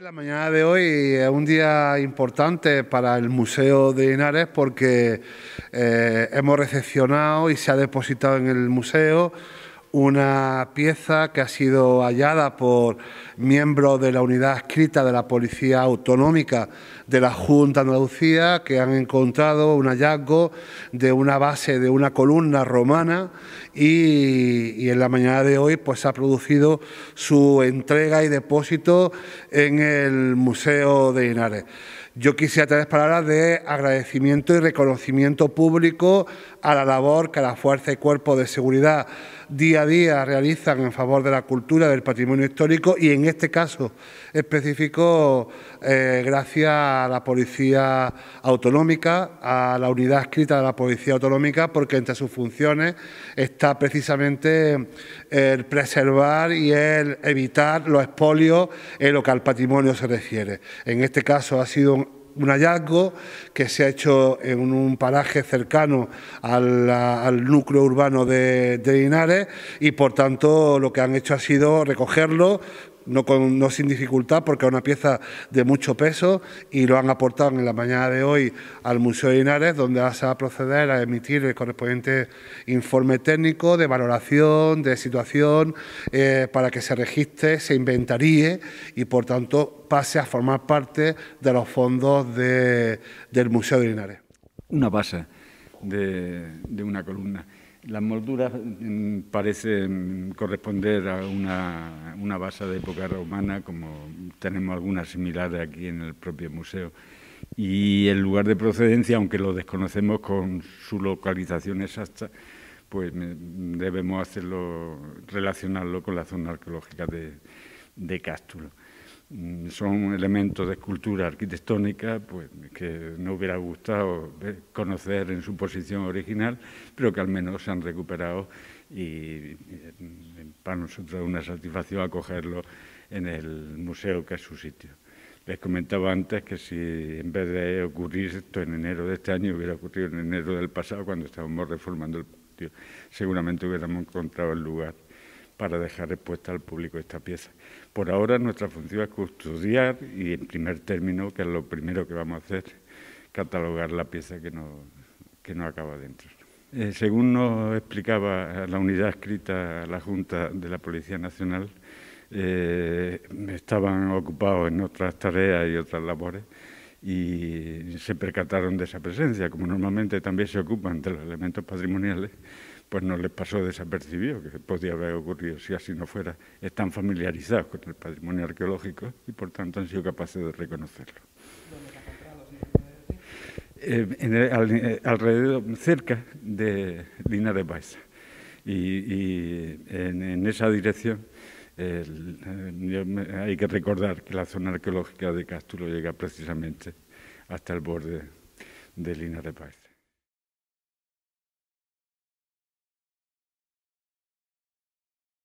La mañana de hoy es un día importante para el Museo de Linares porque eh, hemos recepcionado y se ha depositado en el museo una pieza que ha sido hallada por miembros de la unidad escrita de la Policía Autonómica de la Junta Andalucía, que han encontrado un hallazgo de una base de una columna romana y, en la mañana de hoy pues, ha producido su entrega y depósito en el Museo de Inares. Yo quisiera tres palabras de agradecimiento y reconocimiento público a la labor que la Fuerza y Cuerpo de Seguridad día a día realizan en favor de la cultura, del patrimonio histórico y en este caso específico eh, gracias a la Policía Autonómica, a la unidad escrita de la Policía Autonómica, porque entre sus funciones está precisamente el preservar y el evitar los expolios en lo que al patrimonio se refiere. En este caso ha sido un un hallazgo que se ha hecho en un paraje cercano al, núcleo urbano de, de Linares y por tanto lo que han hecho ha sido recogerlo, no, sin dificultad, porque es una pieza de mucho peso y lo han aportado en la mañana de hoy al Museo de Linares, donde se va a proceder a emitir el correspondiente informe técnico de valoración, de situación, eh, para que se registre, se inventaríe y, por tanto, pase a formar parte de los fondos del Museo de Linares. Una base de una columna. Las molduras mm, parecen mm, corresponder a una, base de época romana, como tenemos algunas similares aquí en el propio museo. Y el lugar de procedencia, aunque lo desconocemos con su localización exacta, pues mm, debemos hacerlo, relacionarlo con la zona arqueológica de, de Cástulo. Mm, son elementos de escultura arquitectónica pues, que no hubiera gustado conocer en su posición original, pero que al menos se han recuperado y para nosotros es una satisfacción acogerlo en el museo que es su sitio. Les comentaba antes que si en vez de ocurrir esto en enero de este año, hubiera ocurrido en enero del pasado, cuando estábamos reformando el sitio, seguramente hubiéramos encontrado el lugar para dejar expuesta al público esta pieza. Por ahora nuestra función es custodiar y en primer término, que es lo primero que vamos a hacer, catalogar la pieza que no, que no acaba de eh, según nos explicaba la unidad escrita a la Junta de la Policía Nacional, eh, estaban ocupados en otras tareas y otras labores y se percataron de esa presencia, como normalmente también se ocupan de los elementos patrimoniales, pues no les pasó desapercibido, que podía haber ocurrido si así no fuera, están familiarizados con el patrimonio arqueológico y por tanto han sido capaces de reconocerlo. ¿Dónde eh, eh, alrededor, cerca de Lina de Y, y en, esa dirección eh, hay que recordar que la zona arqueológica de Castulo llega precisamente hasta el borde de Lina de Paisa.